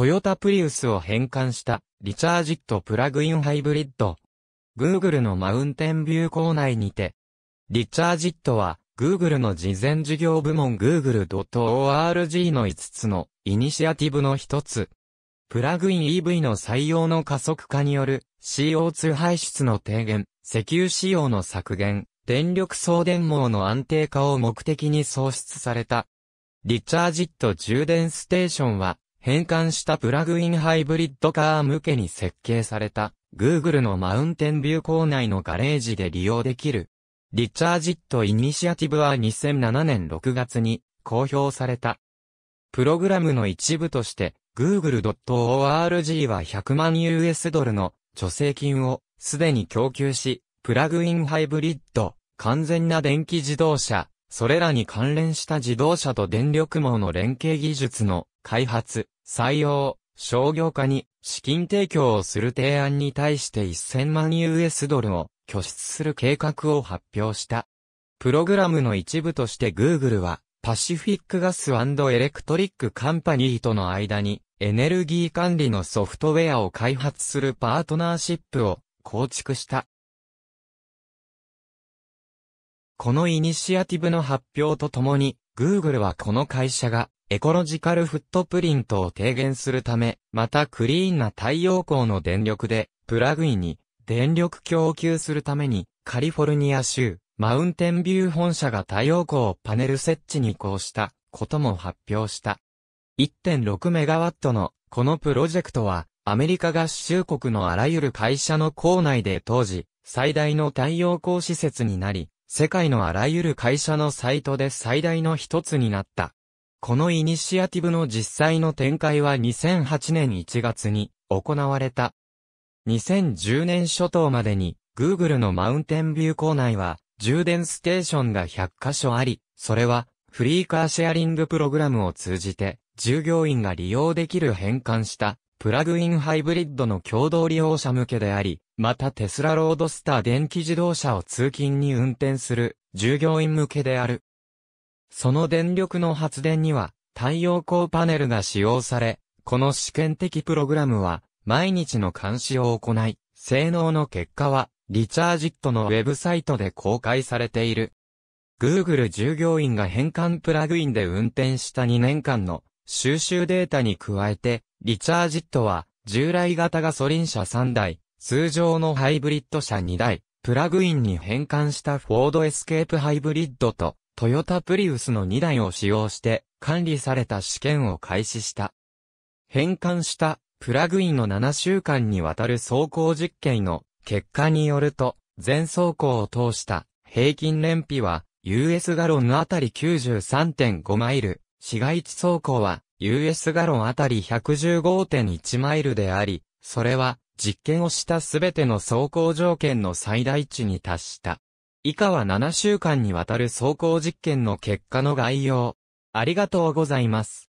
トヨタプリウスを変換したリチャージットプラグインハイブリッド。Google のマウンテンビュー構内にて、リチャージットは Google の事前事業部門 Google.org の5つのイニシアティブの1つ。プラグイン EV の採用の加速化による CO2 排出の低減、石油使用の削減、電力送電網の安定化を目的に創出された。リチャージット充電ステーションは変換したプラグインハイブリッドカー向けに設計された Google のマウンテンビュー構内のガレージで利用できる。リチャージットイニシアティブは2007年6月に公表された。プログラムの一部として Google.org は100万 US ドルの助成金をすでに供給し、プラグインハイブリッド、完全な電気自動車、それらに関連した自動車と電力網の連携技術の開発、採用、商業化に資金提供をする提案に対して1000万 US ドルを拠出する計画を発表した。プログラムの一部として Google はパシフィックガスエレクトリックカンパニーとの間にエネルギー管理のソフトウェアを開発するパートナーシップを構築した。このイニシアティブの発表とともに、Google はこの会社がエコロジカルフットプリントを低減するため、またクリーンな太陽光の電力で、プラグインに電力供給するために、カリフォルニア州、マウンテンビュー本社が太陽光パネル設置に移行したことも発表した。1.6メガワットのこのプロジェクトは、アメリカ合衆国のあらゆる会社の構内で当時、最大の太陽光施設になり、世界のあらゆる会社のサイトで最大の一つになった。このイニシアティブの実際の展開は2008年1月に行われた。2010年初頭までに Google のマウンテンビュー構内は充電ステーションが100カ所あり、それはフリーカーシェアリングプログラムを通じて従業員が利用できる変換したプラグインハイブリッドの共同利用者向けであり、またテスラロードスター電気自動車を通勤に運転する従業員向けである。その電力の発電には太陽光パネルが使用され、この試験的プログラムは毎日の監視を行い、性能の結果はリチャージットのウェブサイトで公開されている。Google 従業員が変換プラグインで運転した2年間の収集データに加えて、リチャージットは、従来型ガソリン車3台、通常のハイブリッド車2台、プラグインに変換したフォードエスケープハイブリッドと、トヨタプリウスの2台を使用して、管理された試験を開始した。変換した、プラグインの7週間にわたる走行実験の結果によると、全走行を通した平均燃費は、US ガロンあたり93.5マイル、市街地走行は US ガロンあたり115.1マイルであり、それは実験をしたすべての走行条件の最大値に達した。以下は7週間にわたる走行実験の結果の概要。ありがとうございます。